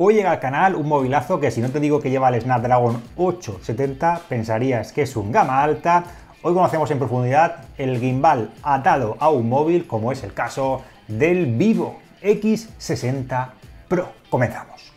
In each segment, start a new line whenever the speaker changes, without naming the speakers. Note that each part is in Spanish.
Hoy llega al canal un movilazo que si no te digo que lleva el Snapdragon 870 pensarías que es un gama alta. Hoy conocemos en profundidad el gimbal atado a un móvil como es el caso del Vivo X60 Pro. Comenzamos.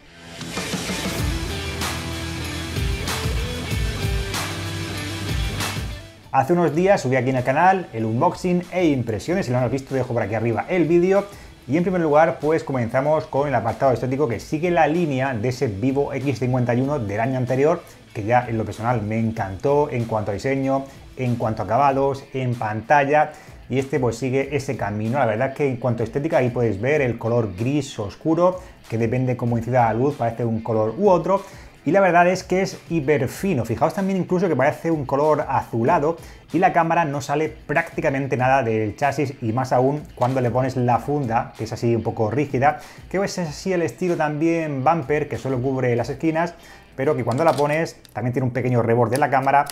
Hace unos días subí aquí en el canal el unboxing e impresiones, si lo has visto dejo por aquí arriba el vídeo y en primer lugar, pues comenzamos con el apartado estético que sigue la línea de ese Vivo X51 del año anterior, que ya en lo personal me encantó en cuanto a diseño, en cuanto a acabados, en pantalla. Y este pues sigue ese camino. La verdad que en cuanto a estética ahí podéis ver el color gris oscuro, que depende cómo incida la luz, parece un color u otro y la verdad es que es hiperfino. Fijaos también incluso que parece un color azulado y la cámara no sale prácticamente nada del chasis y más aún cuando le pones la funda, que es así un poco rígida, que es así el estilo también bumper que solo cubre las esquinas, pero que cuando la pones también tiene un pequeño reborde en la cámara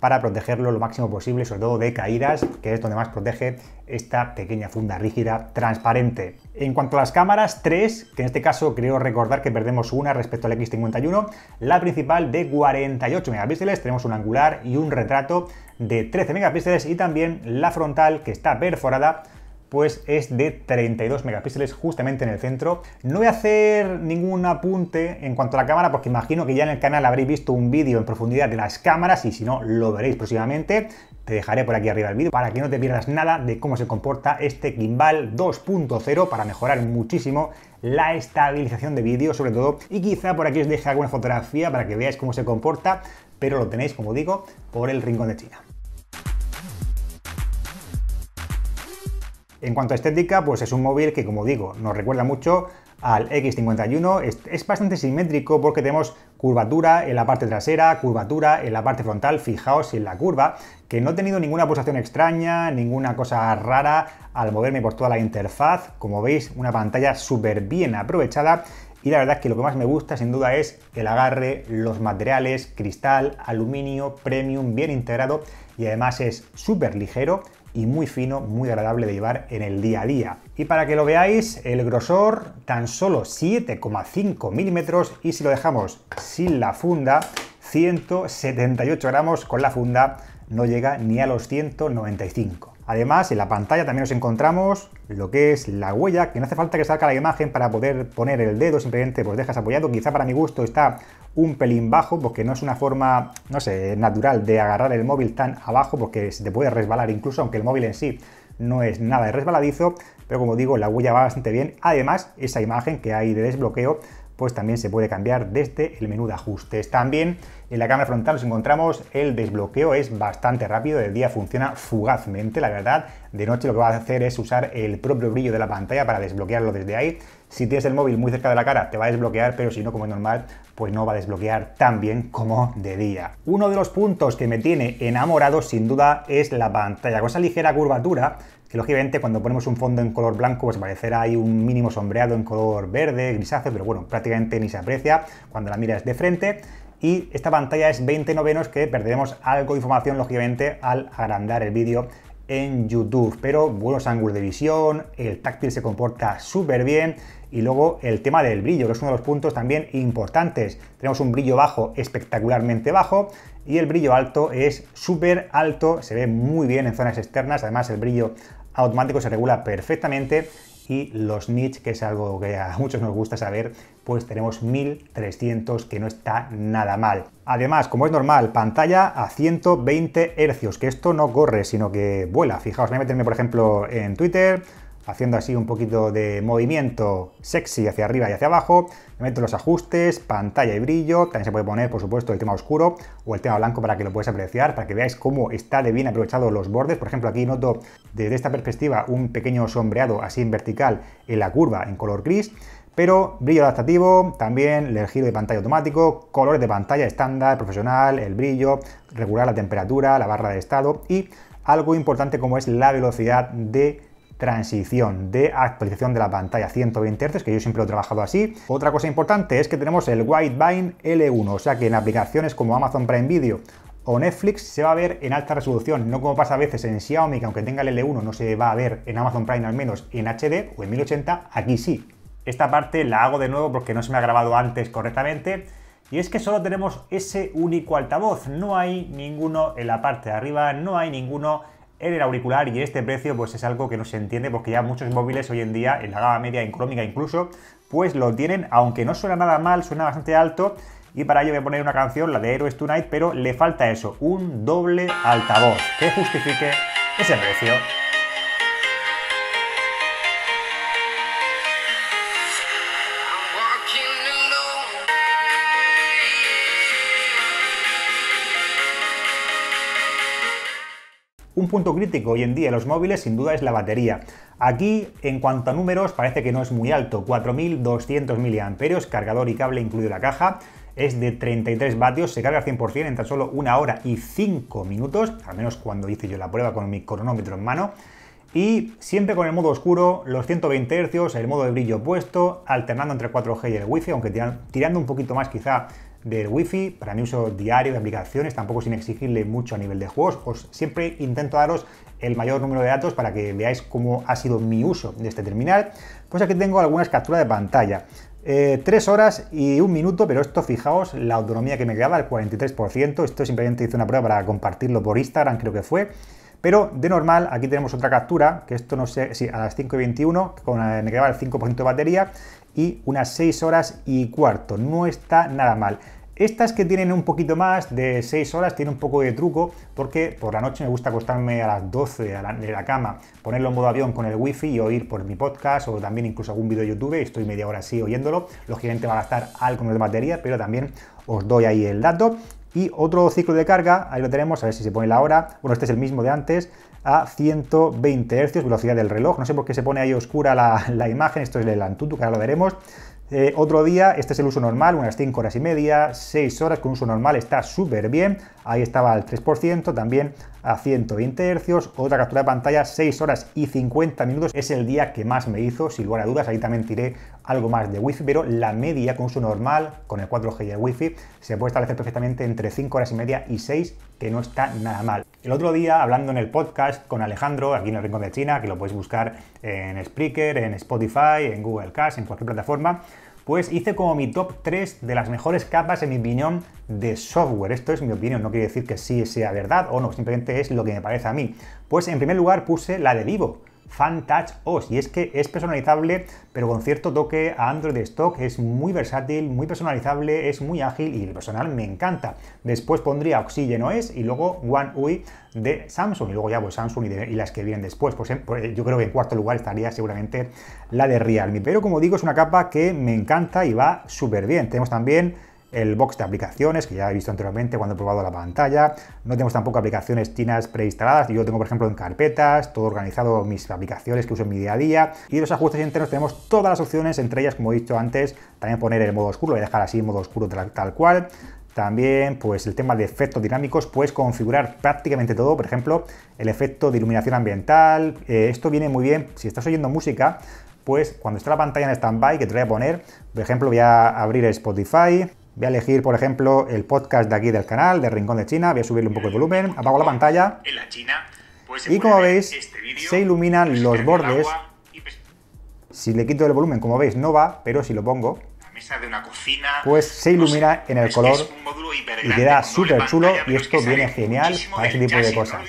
para protegerlo lo máximo posible, sobre todo de caídas, que es donde más protege esta pequeña funda rígida transparente. En cuanto a las cámaras, tres, que en este caso creo recordar que perdemos una respecto al X51, la principal de 48 megapíxeles, tenemos un angular y un retrato de 13 megapíxeles y también la frontal que está perforada pues es de 32 megapíxeles justamente en el centro. No voy a hacer ningún apunte en cuanto a la cámara porque imagino que ya en el canal habréis visto un vídeo en profundidad de las cámaras y si no lo veréis próximamente. Te dejaré por aquí arriba el vídeo para que no te pierdas nada de cómo se comporta este gimbal 2.0 para mejorar muchísimo la estabilización de vídeo sobre todo y quizá por aquí os deje alguna fotografía para que veáis cómo se comporta pero lo tenéis como digo por el rincón de China. En cuanto a estética, pues es un móvil que, como digo, nos recuerda mucho al X51. Es, bastante simétrico porque tenemos curvatura en la parte trasera, curvatura en la parte frontal. Fijaos en la curva, que no he tenido ninguna pulsación extraña, ninguna cosa rara al moverme por toda la interfaz. Como veis, una pantalla súper bien aprovechada. Y la verdad es que lo que más me gusta sin duda es el agarre, los materiales, cristal, aluminio, premium, bien integrado y además es súper ligero y muy fino, muy agradable de llevar en el día a día. Y para que lo veáis, el grosor tan solo 7,5 milímetros y si lo dejamos sin la funda, 178 gramos con la funda no llega ni a los 195. Además, en la pantalla también nos encontramos lo que es la huella, que no hace falta que salga la imagen para poder poner el dedo, simplemente pues dejas apoyado. Quizá para mi gusto está un pelín bajo, porque no es una forma, no sé, natural de agarrar el móvil tan abajo, porque se te puede resbalar incluso, aunque el móvil en sí no es nada de resbaladizo, pero como digo, la huella va bastante bien. Además, esa imagen que hay de desbloqueo pues también se puede cambiar desde el menú de ajustes. También en la cámara frontal nos encontramos el desbloqueo, es bastante rápido, de día funciona fugazmente, la verdad. De noche lo que va a hacer es usar el propio brillo de la pantalla para desbloquearlo desde ahí. Si tienes el móvil muy cerca de la cara te va a desbloquear, pero si no, como es normal, pues no va a desbloquear tan bien como de día. Uno de los puntos que me tiene enamorado sin duda es la pantalla, con esa ligera curvatura que lógicamente cuando ponemos un fondo en color blanco pues parecerá ahí un mínimo sombreado en color verde, grisáceo, pero bueno, prácticamente ni se aprecia cuando la miras de frente. Y esta pantalla es 20 novenos que perderemos algo de información lógicamente al agrandar el vídeo en YouTube, pero buenos ángulos de visión, el táctil se comporta súper bien y luego el tema del brillo, que es uno de los puntos también importantes. Tenemos un brillo bajo espectacularmente bajo y el brillo alto es súper alto, se ve muy bien en zonas externas, además el brillo automático se regula perfectamente y los nits, que es algo que a muchos nos gusta saber, pues tenemos 1300 que no está nada mal. Además, como es normal, pantalla a 120 hercios que esto no corre, sino que vuela. Fijaos, voy a meterme por ejemplo en Twitter, haciendo así un poquito de movimiento sexy hacia arriba y hacia abajo. Me meto los ajustes, pantalla y brillo. También se puede poner, por supuesto, el tema oscuro o el tema blanco para que lo puedas apreciar, para que veáis cómo está de bien aprovechado los bordes. Por ejemplo, aquí noto desde esta perspectiva un pequeño sombreado así en vertical en la curva en color gris pero brillo adaptativo, también el giro de pantalla automático, colores de pantalla estándar, profesional, el brillo, regular la temperatura, la barra de estado y algo importante como es la velocidad de transición de actualización de la pantalla 120 Hz, que yo siempre he trabajado así. Otra cosa importante es que tenemos el Widevine L1, o sea que en aplicaciones como Amazon Prime Video o Netflix se va a ver en alta resolución, no como pasa a veces en Xiaomi, que aunque tenga el L1 no se va a ver en Amazon Prime al menos en HD o en 1080, aquí sí. Esta parte la hago de nuevo porque no se me ha grabado antes correctamente. Y es que solo tenemos ese único altavoz, no hay ninguno en la parte de arriba, no hay ninguno en el auricular y este precio pues es algo que no se entiende porque ya muchos móviles hoy en día en la gama media, en incluso, pues lo tienen, aunque no suena nada mal, suena bastante alto y para ello voy a poner una canción, la de Heroes Tonight, pero le falta eso, un doble altavoz que justifique ese precio. un punto crítico hoy en día en los móviles sin duda es la batería. Aquí, en cuanto a números, parece que no es muy alto, 4.200 mAh, cargador y cable incluido la caja, es de 33 vatios, se carga al 100% en tan solo una hora y 5 minutos, al menos cuando hice yo la prueba con mi cronómetro en mano, y siempre con el modo oscuro, los 120 Hz, el modo de brillo puesto, alternando entre 4G y el wi aunque tirando un poquito más quizá del wifi para mi uso diario de aplicaciones, tampoco sin exigirle mucho a nivel de juegos. Os siempre intento daros el mayor número de datos para que veáis cómo ha sido mi uso de este terminal. Pues aquí tengo algunas capturas de pantalla. Eh, 3 horas y un minuto, pero esto fijaos la autonomía que me quedaba, el 43%. Esto simplemente hice una prueba para compartirlo por Instagram, creo que fue. Pero de normal, aquí tenemos otra captura, que esto no sé, si a las 5 y 21, me quedaba el 5% de batería, y unas 6 horas y cuarto. No está nada mal. Estas que tienen un poquito más de 6 horas tienen un poco de truco porque por la noche me gusta acostarme a las 12 de la cama, ponerlo en modo avión con el wifi y oír por mi podcast o también incluso algún vídeo de YouTube, estoy media hora así oyéndolo, lógicamente va a gastar algo de batería, pero también os doy ahí el dato y otro ciclo de carga, ahí lo tenemos, a ver si se pone la hora. Bueno, este es el mismo de antes, a 120 Hz, velocidad del reloj. No sé por qué se pone ahí oscura la, imagen, esto es el Antutu, que ahora lo veremos. Eh, otro día, este es el uso normal, unas 5 horas y media, 6 horas con uso normal está súper bien, ahí estaba al 3%, también a 120 hercios, otra captura de pantalla 6 horas y 50 minutos, es el día que más me hizo, sin lugar a dudas, ahí también tiré algo más de wifi, pero la media con uso normal, con el 4G y el wifi, se puede establecer perfectamente entre 5 horas y media y 6, que no está nada mal. El otro día, hablando en el podcast con Alejandro, aquí en el Rincón de China, que lo podéis buscar en Spreaker, en Spotify, en Google Cast, en cualquier plataforma, pues hice como mi top 3 de las mejores capas, en mi opinión, de software. Esto es mi opinión, no quiere decir que sí sea verdad o no, simplemente es lo que me parece a mí. Pues en primer lugar puse la de Vivo. Fantach OS. Y es que es personalizable, pero con cierto toque a Android stock. Es muy versátil, muy personalizable, es muy ágil y el personal me encanta. Después pondría Oxygen OS y luego One UI de Samsung. Y luego ya pues Samsung y, las que vienen después. pues yo creo que en cuarto lugar estaría seguramente la de Realme. Pero como digo, es una capa que me encanta y va súper bien. Tenemos también el box de aplicaciones, que ya he visto anteriormente cuando he probado la pantalla. No tenemos tampoco aplicaciones chinas preinstaladas. Yo tengo, por ejemplo, en carpetas, todo organizado, mis aplicaciones que uso en mi día a día. Y los ajustes internos tenemos todas las opciones, entre ellas, como he dicho antes, también poner el modo oscuro, voy a dejar así modo oscuro tal, cual. También, pues el tema de efectos dinámicos, puedes configurar prácticamente todo, por ejemplo, el efecto de iluminación ambiental. Eh, esto viene muy bien si estás oyendo música, pues cuando está la pantalla en stand que te voy a poner, por ejemplo, voy a abrir Spotify, Voy a elegir, por ejemplo, el podcast de aquí del canal, de Rincón de China. Voy a subirle un poco el volumen, apago la pantalla. la China, pues y como veis, este se iluminan pues los bordes. Pues si le quito el volumen, como veis, no va, pero si lo pongo, Pues se ilumina en el color y queda súper chulo y esto viene genial para ese tipo de cosas.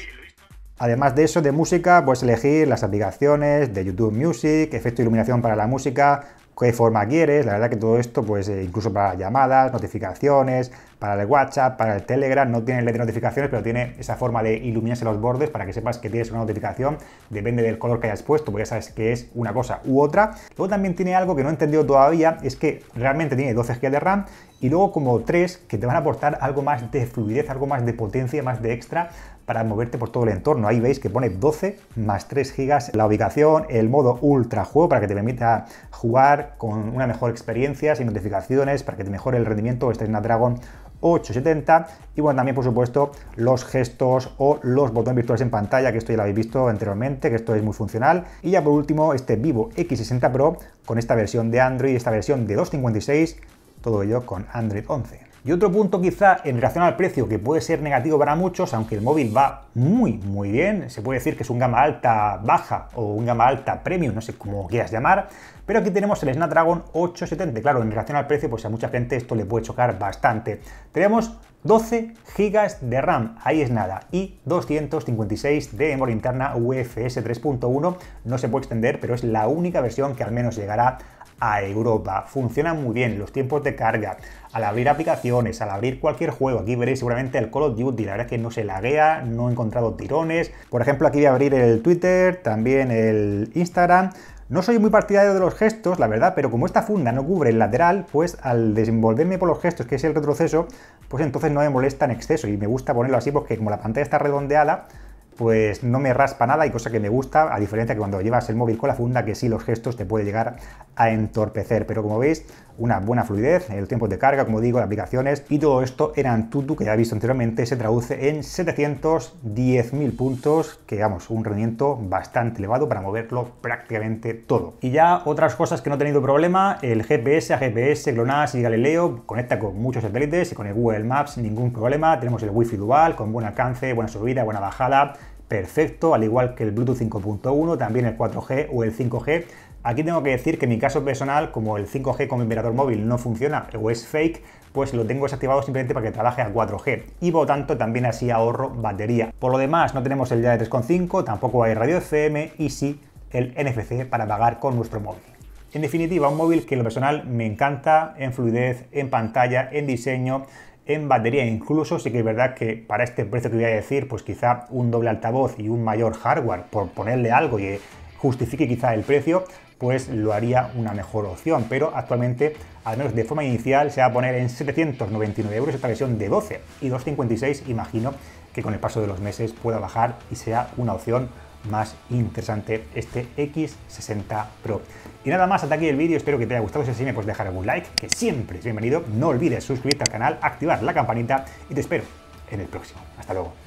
Además de eso, de música, puedes elegir las aplicaciones de YouTube Music, efecto de iluminación para la música, qué forma quieres. La verdad que todo esto, pues eh, incluso para llamadas, notificaciones, para el WhatsApp, para el Telegram, no tiene LED de notificaciones, pero tiene esa forma de iluminarse los bordes para que sepas que tienes una notificación. Depende del color que hayas puesto, porque ya sabes que es una cosa u otra. Luego también tiene algo que no he entendido todavía, es que realmente tiene 12 GB de RAM y luego como 3, que te van a aportar algo más de fluidez, algo más de potencia, más de extra para moverte por todo el entorno. Ahí veis que pone 12 más 3 gigas la ubicación, el modo ultra juego para que te permita jugar con una mejor experiencia, sin notificaciones, para que te mejore el rendimiento este Dragon 870 y bueno también por supuesto los gestos o los botones virtuales en pantalla que esto ya lo habéis visto anteriormente que esto es muy funcional y ya por último este Vivo X60 Pro con esta versión de Android esta versión de 256 todo ello con Android 11 y otro punto quizá en relación al precio que puede ser negativo para muchos, aunque el móvil va muy muy bien, se puede decir que es un gama alta baja o un gama alta premium, no sé cómo quieras llamar, pero aquí tenemos el Snapdragon 870, claro, en relación al precio pues a mucha gente esto le puede chocar bastante. Tenemos 12 GB de RAM, ahí es nada, y 256 de memoria interna UFS 3.1, no se puede extender, pero es la única versión que al menos llegará a Europa. Funciona muy bien los tiempos de carga al abrir aplicaciones, al abrir cualquier juego, aquí veréis seguramente el Call of Duty, la verdad es que no se laguea, no he encontrado tirones. Por ejemplo, aquí voy a abrir el Twitter, también el Instagram. No soy muy partidario de los gestos, la verdad, pero como esta funda no cubre el lateral, pues al desenvolverme por los gestos, que es el retroceso, pues entonces no me molesta en exceso y me gusta ponerlo así porque como la pantalla está redondeada, pues no me raspa nada y cosa que me gusta, a diferencia que cuando llevas el móvil con la funda, que sí los gestos te puede llegar a entorpecer. Pero como veis, una buena fluidez, el tiempo de carga, como digo, las aplicaciones y todo esto en Antutu, que ya he visto anteriormente, se traduce en 710.000 puntos, que vamos, un rendimiento bastante elevado para moverlo prácticamente todo. Y ya otras cosas que no he tenido problema, el GPS, a GPS, GLONASS y Galileo, conecta con muchos satélites y con el Google Maps ningún problema. Tenemos el Wi-Fi dual con buen alcance, buena subida, buena bajada, perfecto, al igual que el Bluetooth 5.1, también el 4G o el 5G, Aquí tengo que decir que en mi caso personal, como el 5G con mi móvil no funciona o es fake, pues lo tengo desactivado simplemente para que trabaje a 4G y por lo tanto también así ahorro batería. Por lo demás, no tenemos el ya de 3.5, tampoco hay radio FM y sí el NFC para pagar con nuestro móvil. En definitiva, un móvil que en lo personal me encanta en fluidez, en pantalla, en diseño, en batería. Incluso sí que es verdad que para este precio que voy a decir, pues quizá un doble altavoz y un mayor hardware, por ponerle algo y justifique quizá el precio, pues lo haría una mejor opción. Pero actualmente, al menos de forma inicial, se va a poner en 799 euros esta versión de 12 y 256, imagino que con el paso de los meses pueda bajar y sea una opción más interesante este X60 Pro. Y nada más, hasta aquí el vídeo, espero que te haya gustado, si es así me puedes dejar algún like, que siempre es bienvenido, no olvides suscribirte al canal, activar la campanita y te espero en el próximo. Hasta luego.